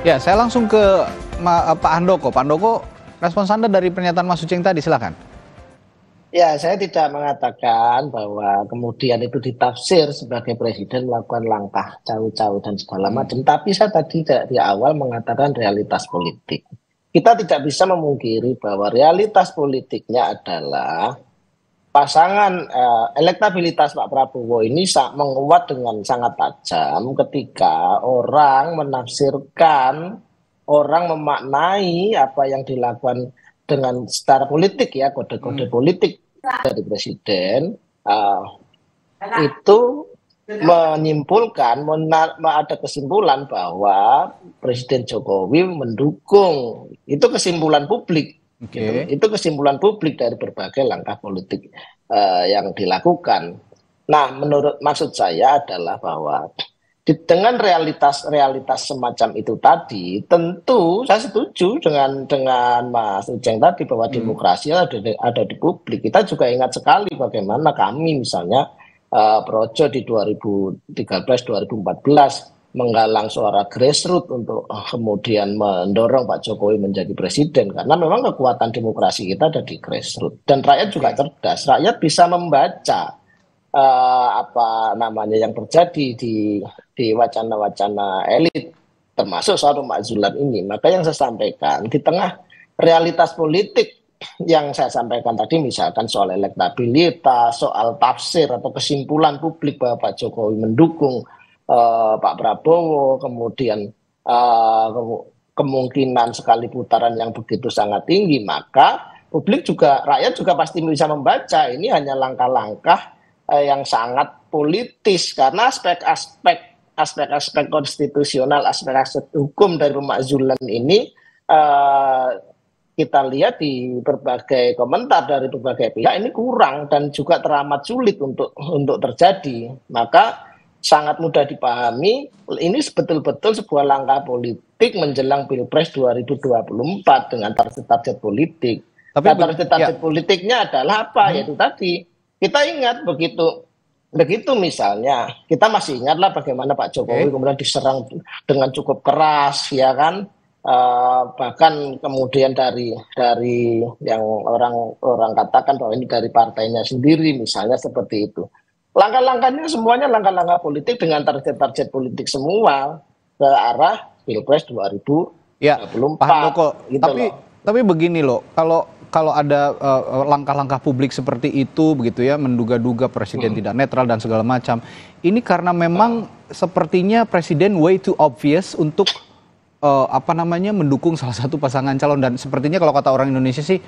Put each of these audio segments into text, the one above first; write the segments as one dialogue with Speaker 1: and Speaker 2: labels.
Speaker 1: Ya, saya langsung ke Ma, eh, Pak Handoko. Pak Handoko, respons Anda dari pernyataan Mas Uceng tadi, silakan.
Speaker 2: Ya, saya tidak mengatakan bahwa kemudian itu ditafsir sebagai presiden melakukan langkah jauh-jauh dan segala hmm. macam. Tapi saya tadi di awal mengatakan realitas politik. Kita tidak bisa memungkiri bahwa realitas politiknya adalah pasangan uh, elektabilitas Pak Prabowo ini sangat menguat dengan sangat tajam ketika orang menafsirkan orang memaknai apa yang dilakukan dengan secara politik ya kode-kode hmm. politik dari presiden uh, itu menyimpulkan menar, ada kesimpulan bahwa Presiden Jokowi mendukung itu kesimpulan publik Okay. Gitu. Itu kesimpulan publik dari berbagai langkah politik uh, yang dilakukan. Nah, menurut maksud saya adalah bahwa di, dengan realitas-realitas semacam itu tadi, tentu saya setuju dengan dengan Mas Ujeng tadi bahwa hmm. demokrasi ada di, ada di publik. Kita juga ingat sekali bagaimana kami misalnya uh, Projo di 2013-2014 menggalang suara grassroots untuk eh, kemudian mendorong Pak Jokowi menjadi presiden karena memang kekuatan demokrasi kita ada di grassroots dan rakyat juga cerdas rakyat bisa membaca uh, apa namanya yang terjadi di di wacana-wacana elit termasuk soal Pak Zulan ini maka yang saya sampaikan di tengah realitas politik yang saya sampaikan tadi misalkan soal elektabilitas soal tafsir atau kesimpulan publik bahwa Pak Jokowi mendukung Eh, Pak Prabowo, kemudian eh, kemungkinan sekali putaran yang begitu sangat tinggi, maka publik juga rakyat juga pasti bisa membaca ini hanya langkah-langkah eh, yang sangat politis karena aspek-aspek aspek-aspek konstitusional, aspek-aspek hukum dari pemakzulan ini kita lihat di berbagai komentar dari berbagai pihak ini kurang dan juga teramat sulit untuk untuk terjadi. Maka sangat mudah dipahami. Ini sebetul betul sebuah langkah politik menjelang Pilpres 2024 dengan target-target politik. nah, target-target ya. politiknya adalah apa? Hmm. Yaitu tadi kita ingat begitu begitu misalnya kita masih ingatlah bagaimana Pak Jokowi okay. kemudian diserang dengan cukup keras ya kan uh, bahkan kemudian dari dari yang orang orang katakan bahwa ini dari partainya sendiri misalnya seperti itu Langkah-langkahnya semuanya langkah-langkah politik dengan target-target politik semua ke arah Pilpres 2024.
Speaker 1: Ya, belum paham Gitu tapi loh. tapi begini loh, kalau kalau ada eh, langkah-langkah uh, publik seperti itu begitu ya menduga-duga presiden hmm. tidak netral dan segala macam. Ini karena memang hmm. sepertinya presiden way too obvious untuk uh, apa namanya mendukung salah satu pasangan calon dan sepertinya kalau kata orang Indonesia sih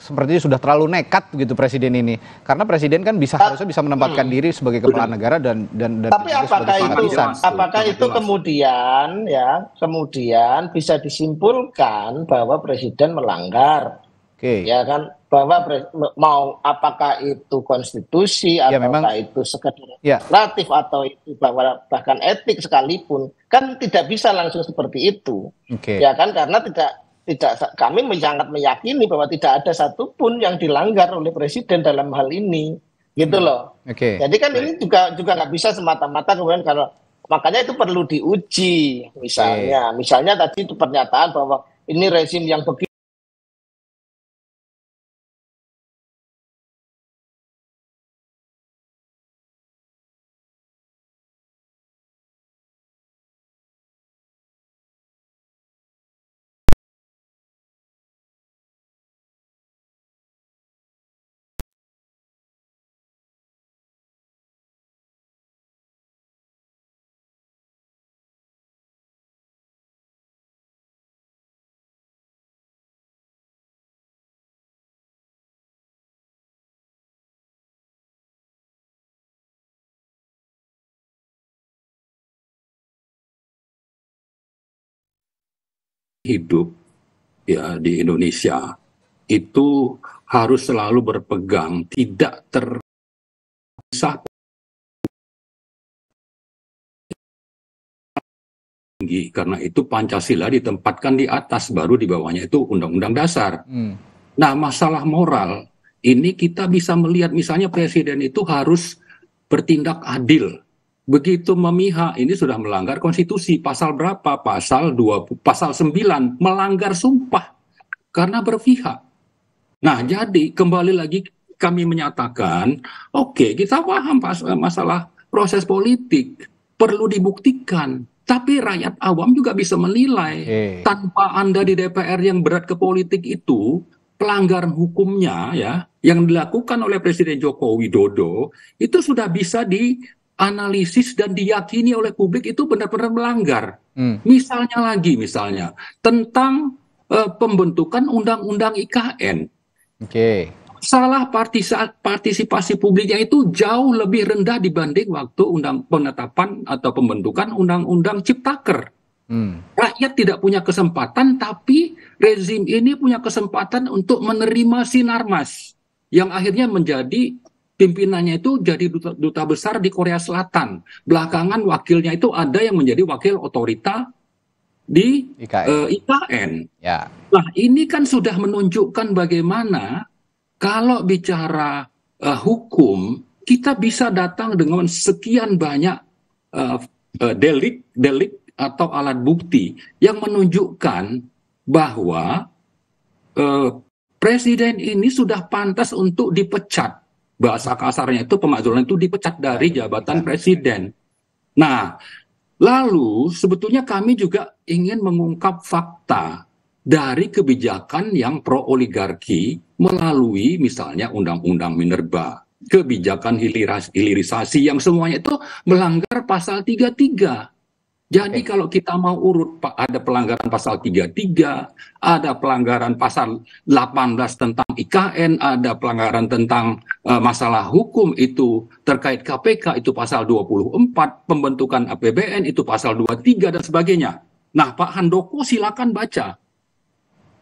Speaker 1: sepertinya sudah terlalu nekat begitu presiden ini karena presiden kan bisa ah. harusnya bisa menempatkan hmm. diri sebagai kepala negara dan dan, dan tapi gitu. apakah itu apakah
Speaker 2: itu kemudian ya kemudian bisa disimpulkan bahwa presiden melanggar okay. ya kan bahwa mau apakah itu konstitusi ya, atau memang, itu sekedar ya. relatif atau itu bahwa bahkan etik sekalipun kan tidak bisa langsung seperti itu okay. ya kan karena tidak tidak kami sangat meyakini bahwa tidak ada satupun yang dilanggar oleh presiden dalam hal ini gitu hmm. loh. Oke. Okay. Jadi kan ini juga juga nggak bisa semata-mata kemudian kalau makanya itu perlu diuji misalnya, okay. misalnya tadi itu pernyataan bahwa ini rezim yang begitu
Speaker 3: hidup ya di Indonesia itu harus selalu berpegang tidak terpisah tinggi karena itu Pancasila ditempatkan di atas baru di bawahnya itu Undang-Undang Dasar. Hmm. Nah masalah moral ini kita bisa melihat misalnya presiden itu harus bertindak adil begitu memihak ini sudah melanggar konstitusi pasal berapa pasal 2 pasal 9 melanggar sumpah karena berpihak nah jadi kembali lagi kami menyatakan oke okay, kita paham pas, eh, masalah proses politik perlu dibuktikan tapi rakyat awam juga bisa menilai okay. tanpa Anda di DPR yang berat ke politik itu pelanggaran hukumnya ya yang dilakukan oleh Presiden Joko Widodo itu sudah bisa di analisis dan diyakini oleh publik itu benar-benar melanggar. Hmm. Misalnya lagi misalnya tentang uh, pembentukan undang-undang IKN. Oke. Okay. Salah partisipasi publiknya itu jauh lebih rendah dibanding waktu undang penetapan atau pembentukan undang-undang Ciptaker. Hmm. Rakyat tidak punya kesempatan, tapi rezim ini punya kesempatan untuk menerima sinarmas yang akhirnya menjadi pimpinannya itu jadi duta, duta besar di Korea Selatan. Belakangan wakilnya itu ada yang menjadi wakil otorita di
Speaker 1: IKN. Uh, eh, IKN. Ya.
Speaker 3: Nah, ini kan sudah menunjukkan bagaimana kalau bicara uh, hukum kita bisa datang dengan sekian banyak uh, uh, delik, delik atau alat bukti yang menunjukkan bahwa uh, presiden ini sudah pantas untuk dipecat bahasa kasarnya itu pemakzulan itu dipecat dari jabatan presiden. Nah, lalu sebetulnya kami juga ingin mengungkap fakta dari kebijakan yang pro oligarki melalui misalnya undang-undang Minerba, kebijakan hilirisasi yang semuanya itu melanggar pasal 33 jadi okay. kalau kita mau urut Pak ada pelanggaran pasal 33, ada pelanggaran pasal 18 tentang IKN, ada pelanggaran tentang uh, masalah hukum itu terkait KPK itu pasal 24, pembentukan APBN itu pasal 23 dan sebagainya. Nah, Pak Handoko silakan baca.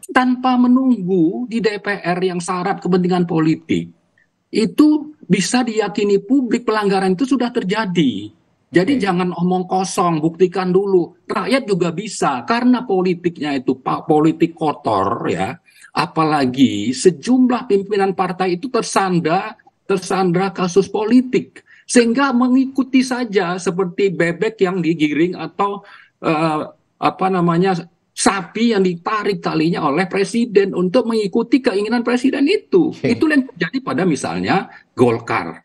Speaker 3: Tanpa menunggu di DPR yang syarat kepentingan politik, itu bisa diyakini publik pelanggaran itu sudah terjadi jadi okay. jangan omong kosong, buktikan dulu. Rakyat juga bisa karena politiknya itu Pak politik kotor ya. Apalagi sejumlah pimpinan partai itu tersandra tersandra kasus politik sehingga mengikuti saja seperti bebek yang digiring atau uh, apa namanya sapi yang ditarik talinya oleh presiden untuk mengikuti keinginan presiden itu. Okay. Itu yang terjadi pada misalnya Golkar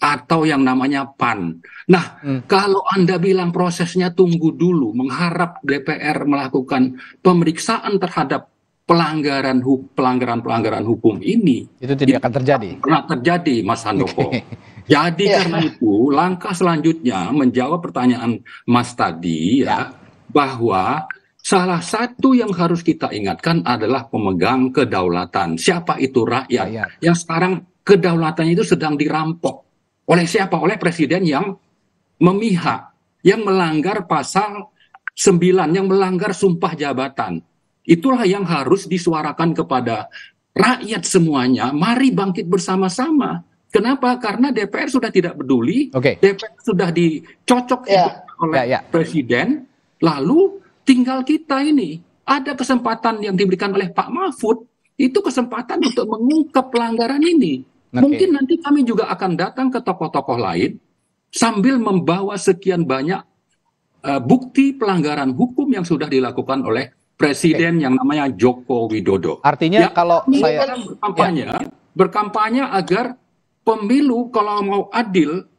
Speaker 3: atau yang namanya PAN. Nah, hmm. kalau Anda bilang prosesnya tunggu dulu, mengharap DPR melakukan pemeriksaan terhadap pelanggaran pelanggaran pelanggaran hukum ini itu tidak akan terjadi. Pernah terjadi, Mas Handoko. Jadi yeah. karena itu langkah selanjutnya menjawab pertanyaan Mas tadi ya, yeah. bahwa Salah satu yang harus kita ingatkan adalah pemegang kedaulatan. Siapa itu rakyat? rakyat. Yang sekarang kedaulatannya itu sedang dirampok. Oleh siapa? Oleh presiden yang memihak, yang melanggar pasal 9, yang melanggar sumpah jabatan. Itulah yang harus disuarakan kepada rakyat semuanya. Mari bangkit bersama-sama. Kenapa? Karena DPR sudah tidak peduli, okay. DPR sudah dicocok yeah. oleh yeah, yeah. presiden, lalu tinggal kita ini. Ada kesempatan yang diberikan oleh Pak Mahfud, itu kesempatan untuk mengungkap pelanggaran ini. Okay. Mungkin nanti kami juga akan datang ke tokoh-tokoh lain sambil membawa sekian banyak uh, bukti pelanggaran hukum yang sudah dilakukan oleh presiden okay. yang namanya Joko Widodo. Artinya ya, kalau saya kan ya. berkampanye ya. berkampanye agar pemilu kalau mau adil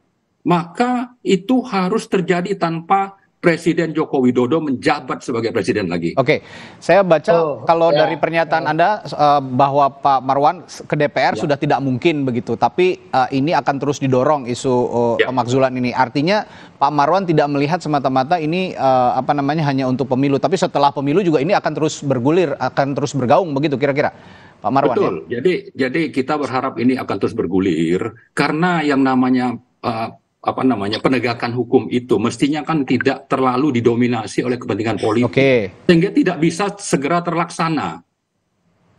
Speaker 3: maka itu harus terjadi tanpa
Speaker 1: Presiden Joko Widodo menjabat sebagai presiden lagi. Oke, saya baca oh, kalau ya, dari pernyataan ya. Anda uh, bahwa Pak Marwan ke DPR ya. sudah tidak mungkin begitu, tapi uh, ini akan terus didorong isu uh, ya. pemakzulan ini. Artinya Pak Marwan tidak melihat semata-mata ini uh, apa namanya hanya untuk pemilu, tapi setelah pemilu juga ini akan terus bergulir, akan terus bergaung begitu kira-kira. Pak Marwan. Ya? Betul.
Speaker 3: Ya? Jadi jadi kita berharap ini akan terus bergulir karena yang namanya uh, apa namanya penegakan hukum itu mestinya kan tidak terlalu didominasi oleh kepentingan politik okay. sehingga tidak bisa segera terlaksana.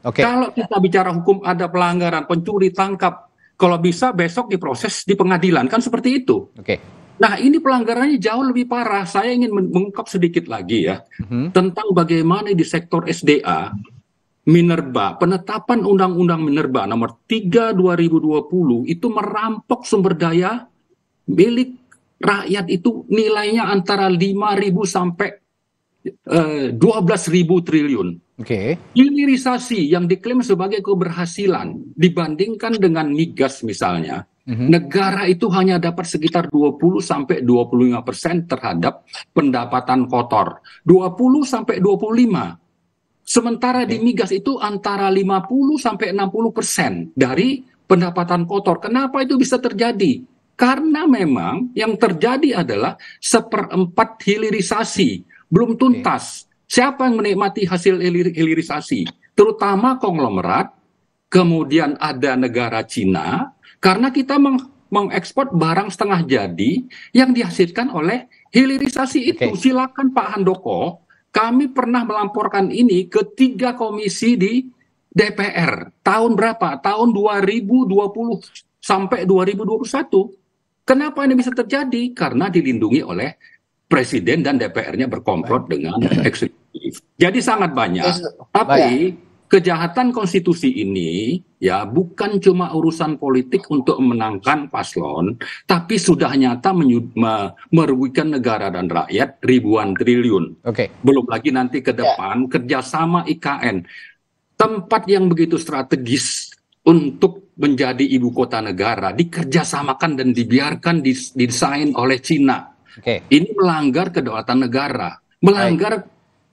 Speaker 3: Okay. Kalau kita bicara hukum ada pelanggaran, pencuri tangkap, kalau bisa besok diproses di pengadilan kan seperti itu. Okay. Nah ini pelanggarannya jauh lebih parah. Saya ingin mengungkap sedikit lagi ya mm-hmm. tentang bagaimana di sektor SDA Minerba, penetapan Undang-Undang Minerba nomor 3 2020 itu merampok sumber daya milik rakyat itu nilainya antara 5.000 sampai uh, eh, 12.000 triliun. Okay. Hilirisasi yang diklaim sebagai keberhasilan dibandingkan dengan migas misalnya, Mm-hmm. Negara itu hanya dapat sekitar 20 sampai 25 persen terhadap pendapatan kotor. 20 sampai 25. Sementara di migas itu antara 50 sampai 60 persen dari pendapatan kotor. Kenapa itu bisa terjadi? Karena memang yang terjadi adalah seperempat hilirisasi belum tuntas. Siapa yang menikmati hasil hilir hilirisasi? Terutama konglomerat, kemudian ada negara Cina, karena kita meng mengekspor barang setengah jadi yang dihasilkan oleh hilirisasi itu. Silakan Pak Handoko, kami pernah melaporkan ini ke tiga komisi di DPR. Tahun berapa? Tahun 2020 sampai 2021 Kenapa ini bisa terjadi? Karena dilindungi oleh presiden dan DPR-nya berkomplot dengan eksekutif. Jadi sangat banyak. Tapi ya. kejahatan konstitusi ini ya bukan cuma urusan politik untuk menangkan paslon, tapi sudah nyata merugikan negara dan rakyat ribuan triliun. Oke. Okay. Belum lagi nanti ke ya. depan yeah. kerjasama IKN, tempat yang begitu strategis untuk menjadi ibu kota negara dikerjasamakan dan dibiarkan didesain oleh Cina. Okay. Ini melanggar kedaulatan negara, melanggar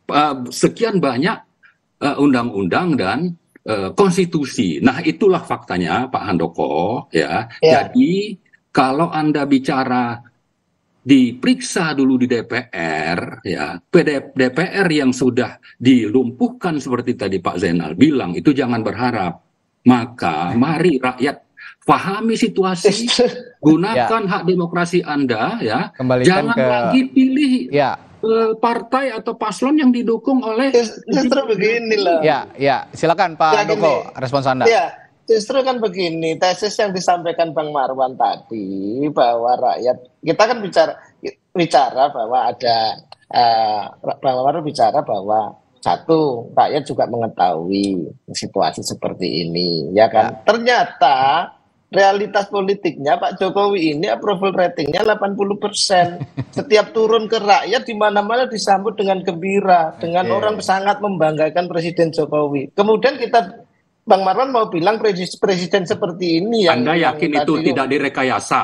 Speaker 3: uh, sekian banyak eh, undang-undang uh, dan uh, konstitusi. Nah, itulah faktanya Pak Handoko ya. Yeah. Jadi kalau Anda bicara diperiksa dulu di DPR ya DPR yang sudah dilumpuhkan seperti tadi Pak Zainal bilang itu jangan berharap maka mari rakyat pahami situasi, gunakan ya. hak demokrasi Anda ya. Kembalikan Jangan ke... lagi pilih ya. Eh, partai atau paslon yang didukung oleh justru begini lah. Ya,
Speaker 1: ya, silakan Pak ya, Doko gini. respons Anda. Ya,
Speaker 3: justru kan
Speaker 2: begini, tesis yang disampaikan Bang Marwan tadi bahwa rakyat kita kan bicara bicara bahwa ada uh, Bang Marwan bicara bahwa satu rakyat juga mengetahui situasi seperti ini ya kan ya. ternyata realitas politiknya Pak Jokowi ini approval ratingnya 80% setiap turun ke rakyat di mana-mana disambut dengan gembira dengan okay. orang sangat membanggakan Presiden Jokowi kemudian kita Bang Marwan mau bilang presiden
Speaker 3: seperti ini yang Anda yakin itu tadi, tidak direkayasa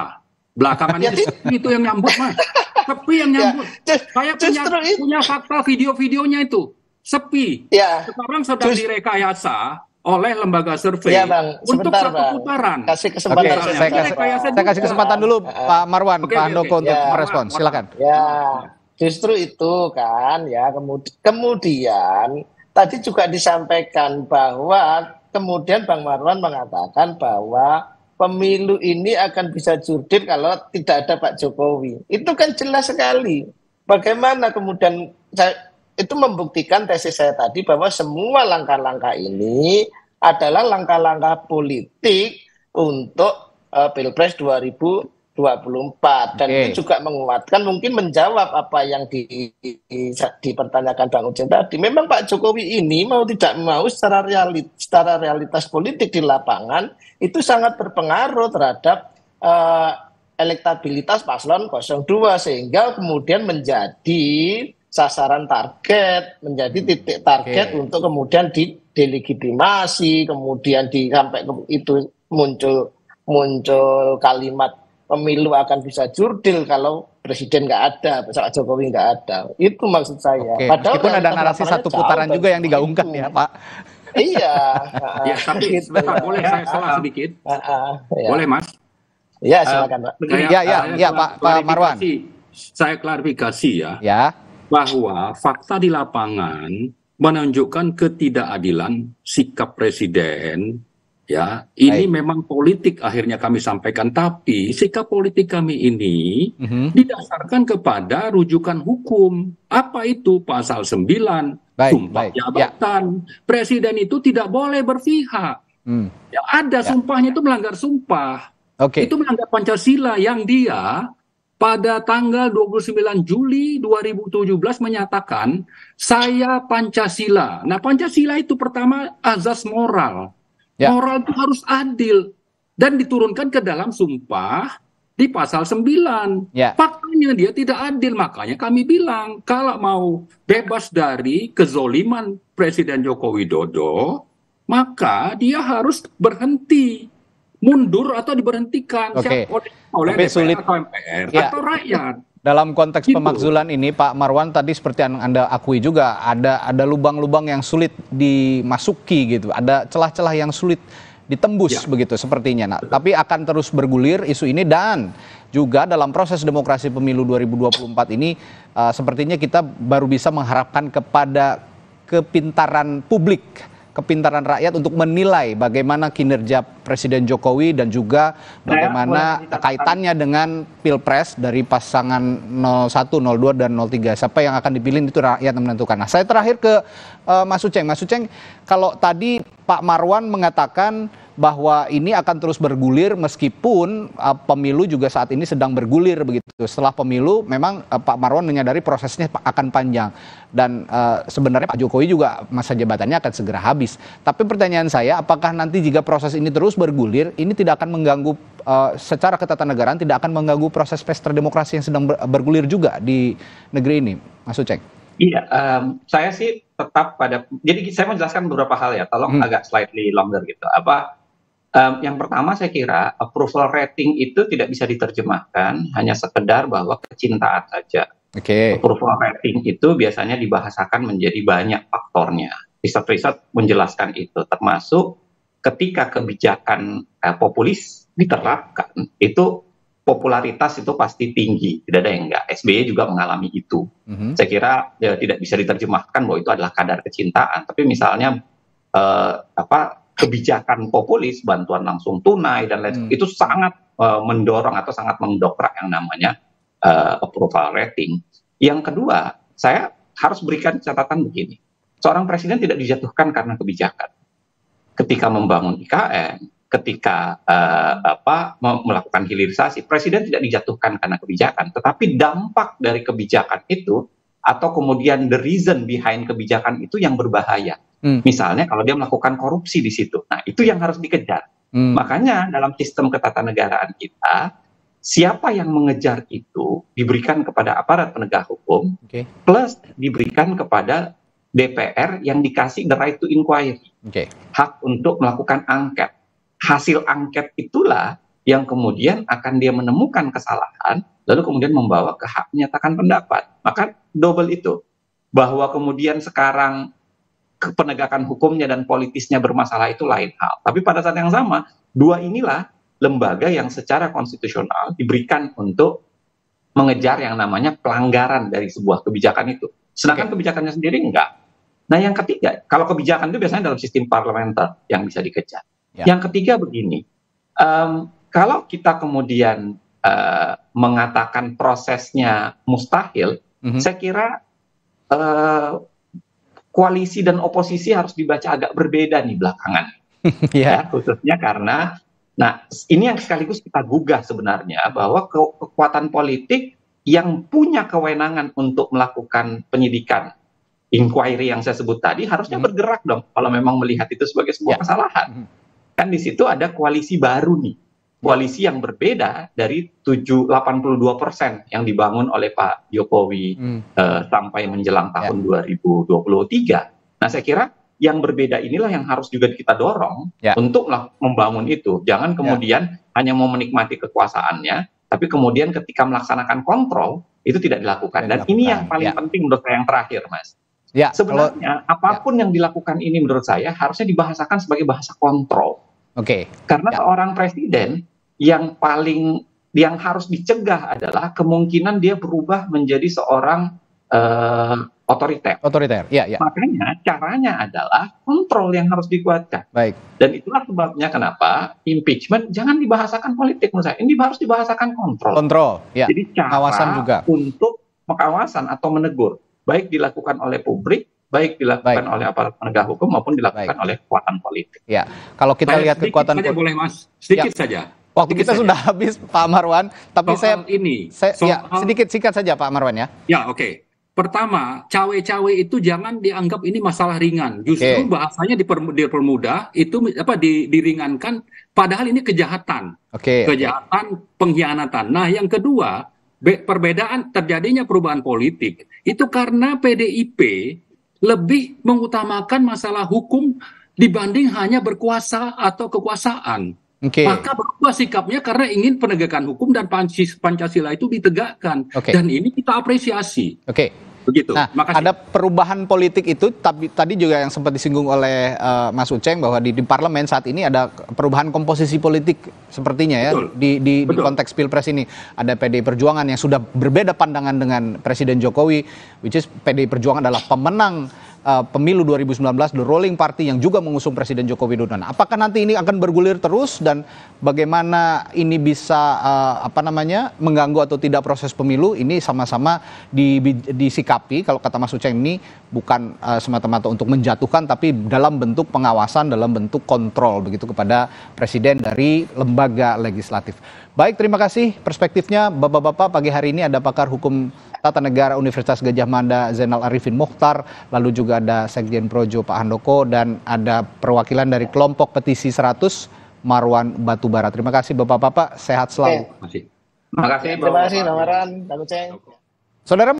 Speaker 3: belakangan ini? itu yang nyambut mas tapi yang ya, nyambut ya, saya punya, punya fakta video-videonya itu sepi. Ya. Sekarang sedang Just... direkayasa oleh lembaga survei ya, bang. untuk satu
Speaker 1: putaran. Kasih kesempatan. Oke, saya, kasih, saya kasih kesempatan dulu Pak Marwan, okay, Pak Andoko okay, untuk ya. merespon. Silakan.
Speaker 2: Ya, justru itu kan ya kemudian tadi juga disampaikan bahwa kemudian Bang Marwan mengatakan bahwa pemilu ini akan bisa jurdil kalau tidak ada Pak Jokowi. Itu kan jelas sekali. Bagaimana kemudian itu membuktikan tesis saya tadi bahwa semua langkah-langkah ini adalah langkah-langkah politik untuk uh, Pilpres 2024 dan okay. itu juga menguatkan mungkin menjawab apa yang di, di, dipertanyakan Bang ujang tadi. Memang Pak Jokowi ini mau tidak mau secara realit secara realitas politik di lapangan itu sangat berpengaruh terhadap uh, elektabilitas paslon 02 sehingga kemudian menjadi sasaran target, menjadi hmm. titik target okay. untuk kemudian di kemudian di sampai ke, itu muncul muncul kalimat pemilu akan bisa jurdil kalau presiden nggak ada, Pak Jokowi nggak ada. Itu maksud saya. Okay. Padahal pun ada narasi satu putaran
Speaker 1: juga yang digaungkan itu. ya, Pak.
Speaker 2: iya.
Speaker 3: ya, tapi ya. boleh saya salah sedikit. Ya.
Speaker 1: Boleh, Mas? Ya, silakan, Pak. Uh, ya, ya, ya, Pak, Pak Marwan.
Speaker 3: Saya klarifikasi ya. Ya bahwa fakta di lapangan menunjukkan ketidakadilan sikap presiden ya ini Baik. memang politik akhirnya kami sampaikan tapi sikap politik kami ini uh mhm. -huh. didasarkan kepada rujukan hukum apa itu pasal 9 Baik, sumpah ya. jabatan ya. presiden itu tidak boleh berpihak hmm. ya ada ya. sumpahnya itu melanggar sumpah okay. itu melanggar pancasila yang dia pada tanggal 29 Juli 2017 menyatakan saya Pancasila. Nah, Pancasila itu pertama azas moral. Ya. Moral itu harus adil dan diturunkan ke dalam sumpah di pasal 9. Ya. Faktanya dia tidak adil, makanya kami bilang kalau mau bebas dari kezoliman Presiden Joko Widodo, maka dia harus berhenti mundur atau diberhentikan okay. siapa oleh DPR sulit. atau
Speaker 1: MPR ya. atau rakyat. Dalam konteks gitu. pemakzulan ini Pak Marwan tadi seperti yang Anda akui juga ada ada lubang-lubang yang sulit dimasuki gitu. Ada celah-celah yang sulit ditembus ya. begitu sepertinya. Nah, tapi akan terus bergulir isu ini dan juga dalam proses demokrasi pemilu 2024 ini uh, sepertinya kita baru bisa mengharapkan kepada kepintaran publik kepintaran rakyat untuk menilai bagaimana kinerja Presiden Jokowi dan juga bagaimana kaitannya dengan pilpres dari pasangan 01, 02 dan 03. Siapa yang akan dipilih itu rakyat yang menentukan. Nah, saya terakhir ke uh, Mas Uceng. Mas Uceng, kalau tadi Pak Marwan mengatakan bahwa ini akan terus bergulir meskipun uh, pemilu juga saat ini sedang bergulir begitu. Setelah pemilu memang uh, Pak Marwan menyadari prosesnya akan panjang dan uh, sebenarnya Pak Jokowi juga masa jabatannya akan segera habis. Tapi pertanyaan saya apakah nanti jika proses ini terus bergulir ini tidak akan mengganggu uh, secara ketatanegaraan tidak akan mengganggu proses pesta demokrasi yang sedang ber bergulir juga di negeri ini, Mas Uceng? Iya,
Speaker 4: um, saya sih tetap pada. Jadi saya mau jelaskan beberapa hal ya. Tolong hmm. agak slightly longer gitu. Apa Um, yang pertama saya kira approval rating itu tidak bisa diterjemahkan hanya sekedar bahwa kecintaan saja. Okay. Approval rating itu biasanya dibahasakan menjadi banyak faktornya. Riset-riset menjelaskan itu, termasuk ketika kebijakan eh, populis diterapkan itu popularitas itu pasti tinggi, tidak ada yang enggak. SBY juga mengalami itu. Mm-hmm. Saya kira ya, tidak bisa diterjemahkan bahwa itu adalah kadar kecintaan, tapi misalnya eh, apa kebijakan populis, bantuan langsung tunai dan lain hmm. itu sangat uh, mendorong atau sangat mendokrak yang namanya uh, approval rating. Yang kedua, saya harus berikan catatan begini. Seorang presiden tidak dijatuhkan karena kebijakan. Ketika membangun IKN, ketika uh, apa melakukan hilirisasi, presiden tidak dijatuhkan karena kebijakan, tetapi dampak dari kebijakan itu atau kemudian the reason behind kebijakan itu yang berbahaya Hmm. Misalnya kalau dia melakukan korupsi di situ. Nah, itu yang harus dikejar. Hmm. Makanya dalam sistem ketatanegaraan kita, siapa yang mengejar itu diberikan kepada aparat penegak hukum, okay. plus diberikan kepada DPR yang dikasih the right to inquiry. Okay. Hak untuk melakukan angket. Hasil angket itulah yang kemudian akan dia menemukan kesalahan, lalu kemudian membawa ke hak menyatakan pendapat. Maka double itu. Bahwa kemudian sekarang penegakan hukumnya dan politisnya bermasalah itu lain hal. Tapi pada saat yang sama, dua inilah lembaga yang secara konstitusional diberikan untuk mengejar yang namanya pelanggaran dari sebuah kebijakan itu. Sedangkan okay. kebijakannya sendiri enggak. Nah, yang ketiga, kalau kebijakan itu biasanya dalam sistem parlementer yang bisa dikejar. Yeah. Yang ketiga begini, um, kalau kita kemudian uh, mengatakan prosesnya mustahil, mm -hmm. saya kira uh, koalisi dan oposisi harus dibaca agak berbeda nih belakangan.
Speaker 1: yeah. ya,
Speaker 4: khususnya karena nah ini yang sekaligus kita gugah sebenarnya bahwa ke kekuatan politik yang punya kewenangan untuk melakukan penyidikan inquiry yang saya sebut tadi harusnya hmm. bergerak dong kalau memang melihat itu sebagai sebuah ya. kesalahan. Hmm. Kan di situ ada koalisi baru nih koalisi yang berbeda dari 782 82 persen yang dibangun oleh Pak Jokowi hmm. uh, sampai menjelang ya. tahun ya. 2023. Nah saya kira yang berbeda inilah yang harus juga kita dorong ya. untuk membangun itu. Jangan ya. kemudian ya. hanya mau menikmati kekuasaannya, tapi kemudian ketika melaksanakan kontrol itu tidak dilakukan. Dan dilakukan. ini yang paling ya. penting menurut saya yang terakhir, Mas.
Speaker 1: Ya, Sebenarnya
Speaker 4: kalau, apapun ya. yang dilakukan ini menurut saya harusnya dibahasakan sebagai bahasa kontrol Oke. Okay. Karena ya. seorang presiden yang paling yang harus dicegah adalah kemungkinan dia berubah menjadi seorang uh, otoriter. Otoriter, ya, ya. Makanya caranya adalah kontrol yang harus dikuatkan. Baik. Dan itulah sebabnya kenapa impeachment jangan dibahasakan politik menurut saya. Ini harus dibahasakan kontrol. Kontrol,
Speaker 1: ya. Jadi cara Kawasan juga.
Speaker 4: untuk pengawasan atau menegur, baik dilakukan oleh publik baik dilakukan baik. oleh
Speaker 1: aparat penegak hukum maupun dilakukan baik. oleh kekuatan politik. Ya, kalau kita baik, lihat kekuatan politik, boleh mas, sedikit ya. saja. Waktu sedikit kita saja. sudah habis Pak Marwan, tapi soal saya ini saya, ya, soal, ya, sedikit singkat saja Pak Marwan ya. Ya, oke. Okay. Pertama, cawe-cawe itu jangan dianggap ini masalah
Speaker 3: ringan. Justru okay. bahasanya dipermudah, itu apa di, diringankan padahal ini kejahatan. Okay. Kejahatan pengkhianatan. Nah, yang kedua, perbedaan terjadinya perubahan politik itu karena PDIP lebih mengutamakan masalah hukum dibanding hanya berkuasa atau kekuasaan. Okay. Maka berubah sikapnya karena ingin penegakan hukum dan Pancasila itu ditegakkan. Okay. Dan
Speaker 1: ini kita apresiasi. Oke. Okay. Begitu. Nah, Makasih. ada perubahan politik itu tapi tadi juga yang sempat disinggung oleh uh, Mas Uceng bahwa di, di parlemen saat ini ada perubahan komposisi politik sepertinya ya Betul. di di, Betul. di konteks Pilpres ini. Ada PDI Perjuangan yang sudah berbeda pandangan dengan Presiden Jokowi which is PDI Perjuangan adalah pemenang uh, pemilu 2019 the rolling party yang juga mengusung Presiden Joko Widodo. Nah, apakah nanti ini akan bergulir terus dan bagaimana ini bisa uh, apa namanya mengganggu atau tidak proses pemilu ini sama-sama di, disikapi kalau kata Mas Uceng ini bukan uh, semata-mata untuk menjatuhkan tapi dalam bentuk pengawasan dalam bentuk kontrol begitu kepada presiden dari lembaga legislatif. Baik, terima kasih perspektifnya Bapak-bapak pagi hari ini ada pakar hukum tata negara Universitas Gajah Mada Zainal Arifin Mukhtar, lalu juga ada Sekjen Projo Pak Handoko dan ada perwakilan dari kelompok petisi 100 Marwan Batubara. Terima kasih Bapak-bapak, sehat selalu. Terima
Speaker 2: kasih.
Speaker 4: Terima kasih, Terima kasih,
Speaker 2: Bapak Ceng. Saudara